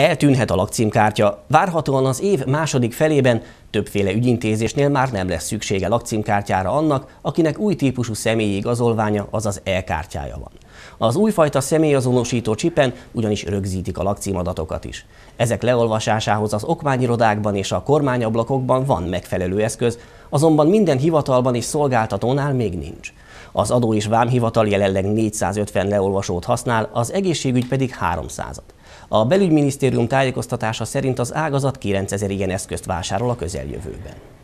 Eltűnhet a lakcímkártya, várhatóan az év második felében többféle ügyintézésnél már nem lesz szüksége lakcímkártyára annak, akinek új típusú személyi igazolványa, azaz e-kártyája van. Az újfajta személyazonosító csipen ugyanis rögzítik a lakcímadatokat is. Ezek leolvasásához az okmányirodákban és a kormányablakokban van megfelelő eszköz, azonban minden hivatalban és szolgáltatónál még nincs. Az adó és vámhivatal jelenleg 450 leolvasót használ, az egészségügy pedig 300-at. A belügyminisztérium tájékoztatása szerint az ágazat 9000 ilyen eszközt vásárol a közeljövőben.